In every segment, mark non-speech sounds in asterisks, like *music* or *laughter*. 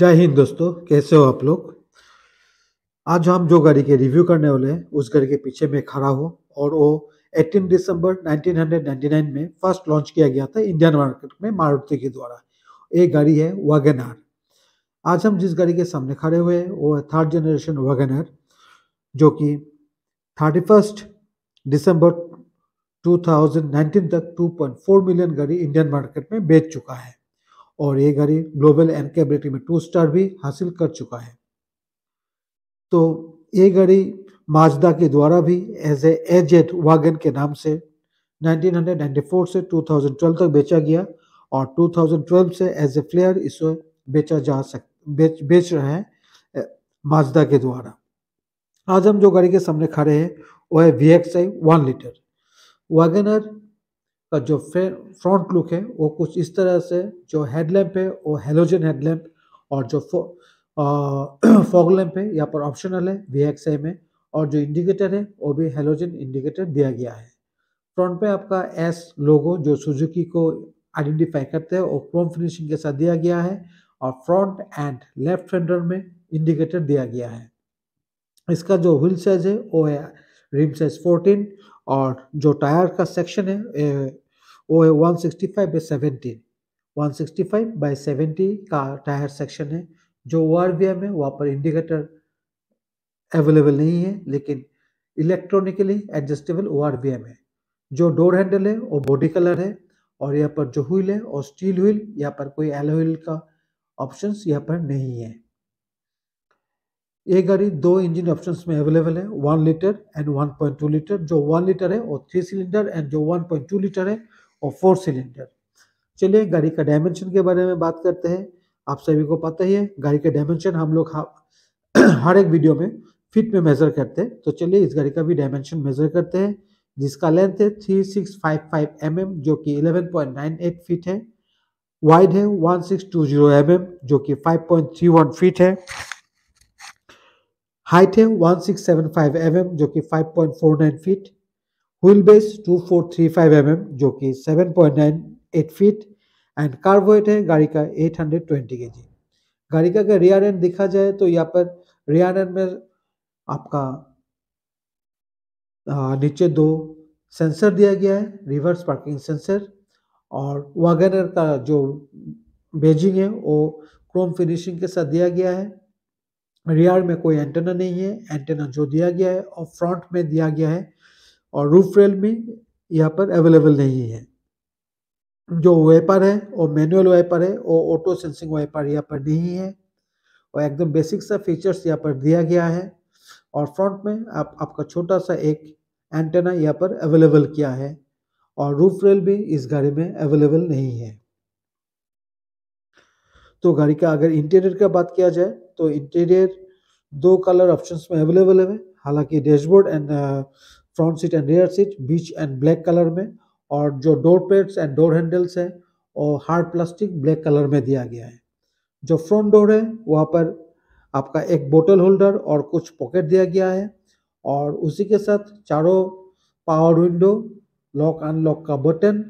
जय हिंद दोस्तों कैसे हो आप लोग आज हम जो गाड़ी के रिव्यू करने वाले हैं उस गाड़ी के पीछे मैं खड़ा हूँ और वो 18 दिसंबर 1999 में फर्स्ट लॉन्च किया गया था इंडियन मार्केट में मारुति के द्वारा ये गाड़ी है वैगन आर आज हम जिस गाड़ी के सामने खड़े हुए हैं वो है थर्ड जनरेशन वैगन आर जो कि थर्टी फर्स्ट दिसंबर टू तक टू मिलियन गाड़ी इंडियन मार्केट में बेच चुका है और ये गाड़ी ग्लोबल एन में टू स्टार भी हासिल कर चुका है तो ये गाड़ी माजदा के द्वारा भी एज ए एजेड वागन के नाम से 1994 से 2012 तक बेचा गया और 2012 से एज ए फ्लेयर इसे बेचा जा सक बेच बेच रहे हैं माजदा के द्वारा आज हम जो गाड़ी के सामने खड़े हैं वो है V X I one litre WagonR का जो फ्रंट लुक है वो कुछ इस तरह से जो हेडलैम्प है वो हेलोजन हेडलैम्प और जो फॉग लैम्प *clears throat* है यहाँ पर ऑप्शनल है वी एक्स में और जो इंडिकेटर है वो भी हेलोजन इंडिकेटर दिया गया है फ्रंट पे आपका एस लोगो जो सुजुकी को आइडेंटिफाई करते हैं वो क्रोम फिनिशिंग के साथ दिया गया है और फ्रंट एंड लेफ्ट फेंडर में इंडिकेटर दिया गया है इसका जो व्हील साइज है वो है रिम साइज 14 और जो टायर का सेक्शन है वो है 165 बाई 70 165 बाई 70 का टायर सेक्शन है जो ओ आर वी एम है वहाँ पर इंडिकेटर अवेलेबल नहीं है लेकिन electronically adjustable O R V M है जो डोर हैंडल है वो बॉडी कलर है और यहाँ पर जो व्हील है वो स्टील व्हील यहाँ पर कोई एलो व्हील का ऑप्शन यहाँ पर नहीं है ये गाड़ी दो इंजन ऑप्शंस में अवेलेबल है one litre and one point two litre जो वन लीटर है वो थ्री सिलेंडर एंड जो वन पॉइंट टू लीटर है और फोर सिलेंडर चलिए गाड़ी का डायमेंशन के बारे में बात करते हैं आप सभी को पता ही है गाड़ी का डायमेंशन हम लोग *clears throat* हर एक वीडियो में फिट में मेजर करते हैं तो चलिए इस गाड़ी का भी डायमेंशन मेजर करते हैं जिसका लेंथ है एम एम जो कि एट फीट है वाइड है एम एम जो कि वन फीट है हाइट है एम एम जो कि nine feet wheelbase 2435 mm जो कि 7.98 फीट एंड कार वेट है गाड़ी का 820 केजी गाड़ी का अगर रियर एंड देखा जाए तो यहाँ पर रियर एंड में आपका नीचे दो सेंसर दिया गया है रिवर्स पार्किंग सेंसर और वागनर का जो बेजिंग है वो क्रोम फिनिशिंग के साथ दिया गया है रियर में कोई एंटेना नहीं है एंटेना जो दिया गया है और फ्रंट में दिया गया है और रूफ रेल भी यहाँ पर अवेलेबल नहीं है जो वाइपर है वो मैनुअल वाइपर है वो ऑटो सेंसिंग वाइपर यहाँ पर नहीं है और एकदम बेसिक सा फीचर्स यहाँ पर दिया गया है और फ्रंट में आप आपका छोटा सा एक एंटेना यहाँ पर अवेलेबल किया है और रूफ रेल भी इस गाड़ी में अवेलेबल नहीं है तो गाड़ी का अगर इंटीरियर का बात किया जाए तो इंटीरियर दो कलर ऑप्शंस में अवेलेबल है हालांकि dashboard and front seat and rear seat beige and black colour में और जो door pads and door handles है वो हार्ड प्लास्टिक ब्लैक कलर में दिया गया है जो फ्रंट डोर है वहाँ पर आपका एक बोतल होल्डर और कुछ पॉकेट दिया गया है और उसी के साथ चारों पावर विंडो लॉक अनलॉक का बटन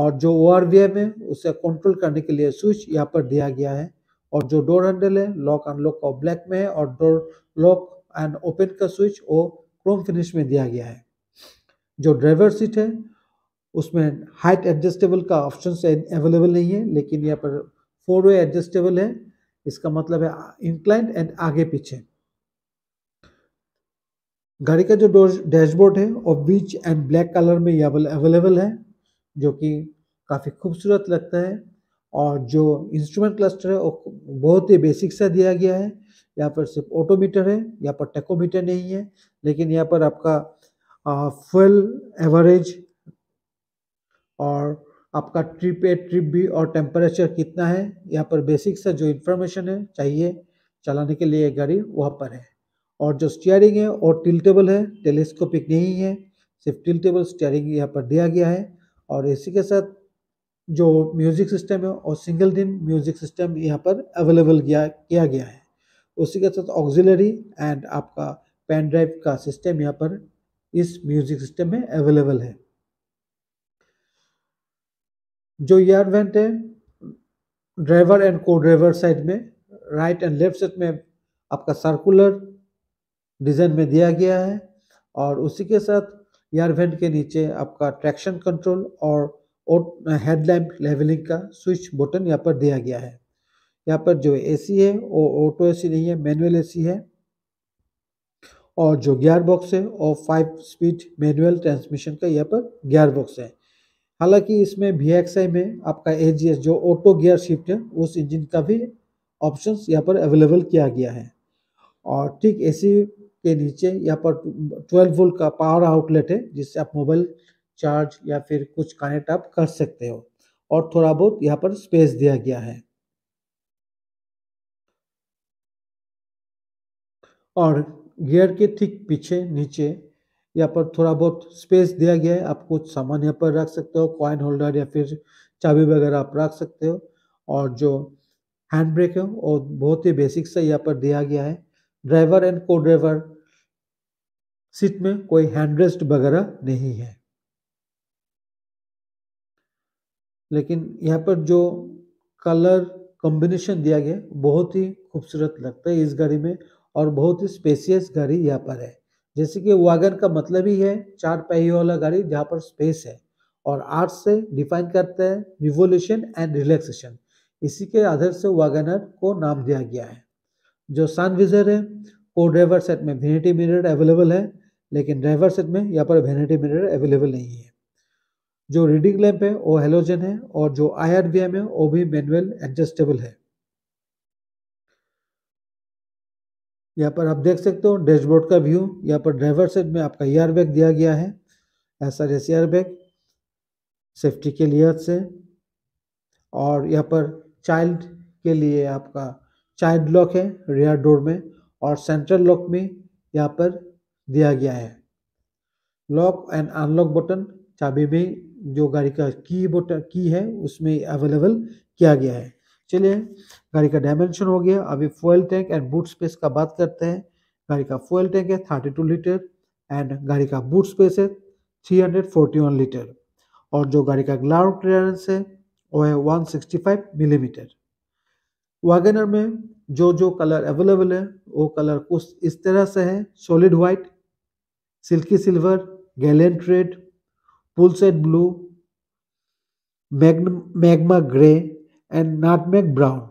और जो ओ आर वी एम है उसे कंट्रोल करने के लिए स्विच यहाँ पर दिया गया है और जो डोर हैंडल है लॉक अनलॉक का ब्लैक में है और डोर लॉक एंड ओपन का स्विच वो क्रोम फिनिश में दिया गया है जो ड्राइवर सीट है उसमें हाइट एडजस्टेबल का ऑप्शन अवेलेबल नहीं है लेकिन यहाँ पर फोर वे एडजस्टेबल है इसका मतलब है इंक्लाइंट एंड आगे पीछे गाड़ी का जो डैशबोर्ड है वो बीच एंड ब्लैक कलर में यहाँ अवेलेबल है जो कि काफ़ी खूबसूरत लगता है और जो इंस्ट्रूमेंट क्लस्टर है वो बहुत ही बेसिक सा दिया गया है यहाँ पर सिर्फ ऑटोमीटर है यहाँ पर टेकोमीटर नहीं है लेकिन यहाँ पर आपका फ्यूल एवरेज और आपका ट्रिप ए ट्रिप बी और टेम्परेचर कितना है यहाँ पर बेसिक सा जो इन्फॉर्मेशन है चाहिए चलाने के लिए गाड़ी वहाँ पर है और जो स्टीयरिंग है और टिल्टेबल है टेलीस्कोपिक नहीं है सिर्फ टिल्टेबल स्टीयरिंग यहाँ पर दिया गया है और इसी के साथ जो म्यूज़िक सिस्टम है और सिंगल दिन म्यूज़िक सिस्टम यहाँ पर अवेलेबल किया गया है उसी के साथ ऑक्जिलरी एंड आपका पेन ड्राइव का सिस्टम यहाँ पर इस म्यूजिक सिस्टम में अवेलेबल है जो ईयर वेंट है ड्राइवर एंड को ड्राइवर साइड में राइट एंड लेफ्ट साइड में आपका सर्कुलर डिज़ाइन में दिया गया है और उसी के साथ ईयर वेंट के नीचे आपका ट्रैक्शन कंट्रोल और हेडलैम्प लेवलिंग का स्विच बटन यहाँ पर दिया गया है यहाँ पर जो एसी है वो ऑटो एसी नहीं है मैनुअल एसी है और जो गियर बॉक्स है वो फाइव स्पीड मैनुअल ट्रांसमिशन का यहाँ पर गियर बॉक्स है हालांकि इसमें वी में आपका ए जो ऑटो गियर शिफ्ट है उस इंजन का भी ऑप्शन यहाँ पर अवेलेबल किया गया है और ठीक सी के नीचे यहाँ पर ट्वेल्व वोल्ट का पावर आउटलेट है जिससे आप मोबाइल चार्ज या फिर कुछ कनेक्ट आप कर सकते हो और थोड़ा बहुत यहाँ पर स्पेस दिया गया है और गियर के ठीक पीछे नीचे यहाँ पर थोड़ा बहुत स्पेस दिया गया है आप कुछ सामान यहाँ पर रख सकते हो कॉइन होल्डर या फिर चाबी वगैरह आप रख सकते हो और जो हैंड ब्रेक है वो बहुत ही बेसिक सा यहाँ पर दिया गया है ड्राइवर एंड को ड्राइवर सीट में कोई हैंड रेस्ट वगैरह नहीं है लेकिन यहाँ पर जो कलर कॉम्बिनेशन दिया गया बहुत ही खूबसूरत लगता है इस गाड़ी में और बहुत ही स्पेसियस गाड़ी यहाँ पर है जैसे कि वागन का मतलब ही है चार पहियों वाला गाड़ी जहाँ पर स्पेस है और आर्ट से डिफाइन करते हैं रिवोल्यूशन एंड रिलैक्सेशन इसी के आधार से वागनर को नाम दिया गया है जो सन विजर है वो ड्राइवर सेट में वेनेटी मिरर अवेलेबल है लेकिन ड्राइवर सेट में यहाँ पर वेनेटी मिरर अवेलेबल नहीं है जो रीडिंग लैम्प है वो हेलोजन है और जो आई है वो भी मैनुअल एडजस्टेबल है यहाँ पर आप देख सकते हो डैशबोर्ड का व्यू यहाँ पर ड्राइवर सेट में आपका एयर बैग दिया गया है S R S air bag safety के लिहाज से और यहाँ पर चाइल्ड के लिए आपका चाइल्ड लॉक है रियर डोर में और सेंट्रल लॉक में यहाँ पर दिया गया है लॉक एंड अनलॉक बटन चाबी में जो गाड़ी का की बटन की है उसमें अवेलेबल किया गया है चलिए गाड़ी का डायमेंशन हो गया अभी fuel tank and boot space का बात करते हैं गाड़ी का फ्यूल टैंक है 32 लीटर एंड गाड़ी का बूट स्पेस है 341 लीटर और जो गाड़ी का ग्राउंड क्लियरेंस है वो है 165 मिलीमीटर mm. वागनर में जो जो कलर अवेलेबल है वो कलर कुछ इस तरह से है solid white silky silver gallant red poolside blue magma grey and nutmeg brown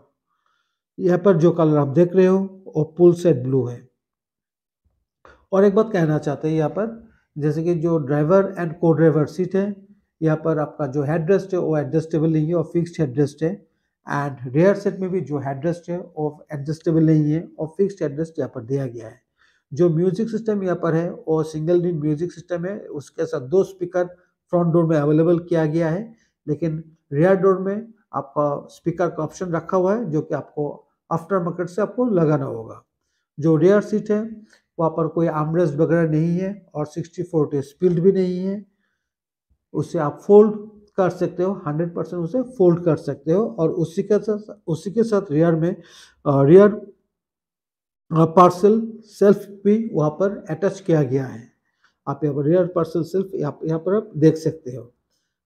यहाँ पर जो कलर आप देख रहे हो वो पुल सेट ब्लू है और एक बात कहना चाहते हैं यहाँ पर जैसे कि जो ड्राइवर एंड को ड्राइवर सीट है यहाँ पर आपका जो हेडरेस्ट है वो एडजस्टेबल नहीं है और फिक्स्ड हेडरेस्ट है एंड रेयर सेट में भी जो हेडरेस्ट है वो एडजस्टेबल नहीं है और फिक्स्ड हेडरेस्ट यहाँ पर दिया गया है जो म्यूजिक सिस्टम यहाँ पर है वो सिंगल रिंग म्यूजिक सिस्टम है उसके साथ दो स्पीकर फ्रंट डोर में अवेलेबल किया गया है लेकिन रेयर डोर में आपका स्पीकर का ऑप्शन रखा हुआ है जो कि आपको आफ्टर मार्केट से आपको लगाना होगा जो रेयर सीट है वहाँ पर कोई आमरेस वगैरह नहीं है और सिक्सटी फोर टू स्पीड भी नहीं है उसे आप फोल्ड कर सकते हो हंड्रेड परसेंट उसे फोल्ड कर सकते हो और उसी के साथ उसी के साथ रेयर में रेयर पार्सल सेल्फ भी वहाँ पर अटैच किया गया है आप यहाँ पर रेयर पार्सल सेल्फ यहाँ पर आप देख सकते हो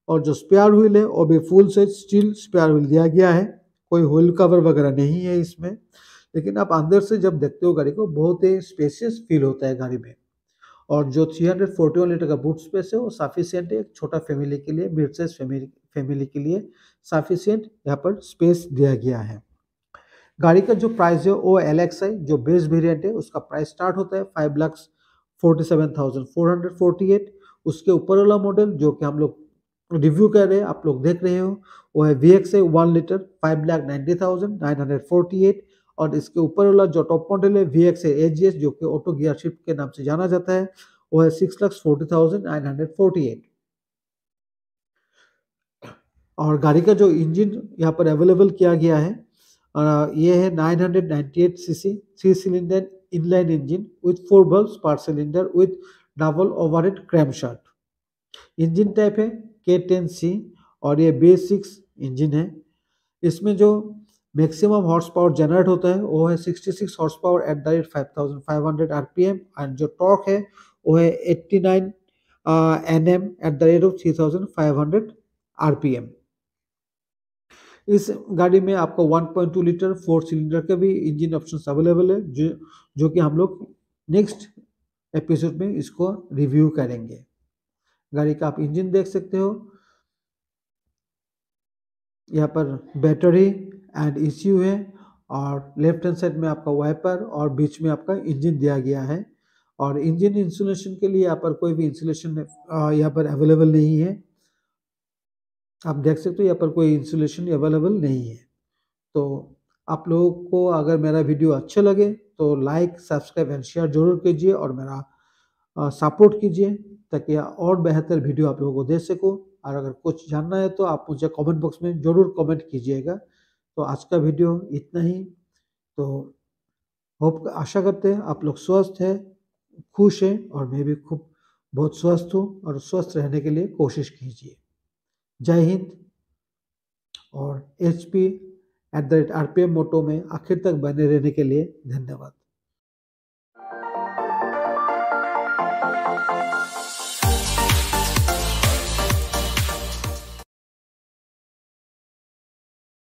और जो स्पेयर व्हील है वो भी फुल से स्टील स्पेयर व्हील दिया गया है कोई व्हील कवर वगैरह नहीं है इसमें लेकिन आप अंदर से जब देखते हो गाड़ी को बहुत ही स्पेसियस फील होता है गाड़ी में और जो 341 लीटर का बूट स्पेस है वो सफिशियंट है एक छोटा फैमिली के लिए मिड साइज फैमिली फैमिली के लिए सफिशियंट यहाँ पर स्पेस दिया गया है गाड़ी का जो प्राइस है वो एल एक्स है जो बेस वेरियंट है उसका प्राइस स्टार्ट होता है five lakh forty seven thousand four hundred forty eight उसके ऊपर वाला मॉडल जो कि हम लोग रिव्यू कर रहे हैं आप लोग देख रहे हो वो है वी एक्स है one litre five lakh ninety thousand nine hundred forty eight और इसके ऊपर वाला जो टॉप मॉडल है V X A H G S जो कि ऑटो गियर शिफ्ट के नाम से जाना जाता है वो है six lakh forty thousand nine hundred forty eight और गाड़ी का जो इंजन यहाँ पर अवेलेबल किया गया है और ये है nine hundred ninety eight C C three cylinder inline engine with four बल्ब per cylinder with double overhead cam shaft engine type है के टेन सी और ये बी सिक्स इंजन है इसमें जो मैक्सिमम हॉर्स पावर जनरेट होता है वो है 66 horse power at the rate P M and जो टॉर्क है वो है 89 M at the rate of 3500 RPM इस गाड़ी में आपको 1.2 लीटर फोर सिलेंडर के भी इंजन ऑप्शन अवेलेबल है जो जो कि हम लोग नेक्स्ट एपिसोड में इसको रिव्यू करेंगे गाड़ी का आप इंजन देख सकते हो यहाँ पर बैटरी एंड इश्यू है और लेफ्ट हैंड साइड में आपका वाइपर और बीच में आपका इंजन दिया गया है और इंजन इंसुलेशन के लिए यहाँ पर कोई भी इंसुलेशन यहाँ पर अवेलेबल नहीं है आप देख सकते हो यहाँ पर कोई इंसुलेशन अवेलेबल नहीं है तो आप लोगों को अगर मेरा वीडियो अच्छा लगे तो लाइक सब्सक्राइब एंड शेयर जरूर कीजिए और मेरा सपोर्ट कीजिए ताकि और बेहतर वीडियो आप लोगों को दे सकूँ और अगर कुछ जानना है तो आप मुझे कमेंट बॉक्स में ज़रूर कमेंट कीजिएगा तो आज का वीडियो इतना ही तो होप आशा करते हैं आप लोग स्वस्थ हैं खुश हैं और मैं भी खूब बहुत स्वस्थ हूँ और स्वस्थ रहने के लिए कोशिश कीजिए जय हिंद और H P at the rate R P M मोटो में आखिर तक बने रहने के लिए धन्यवाद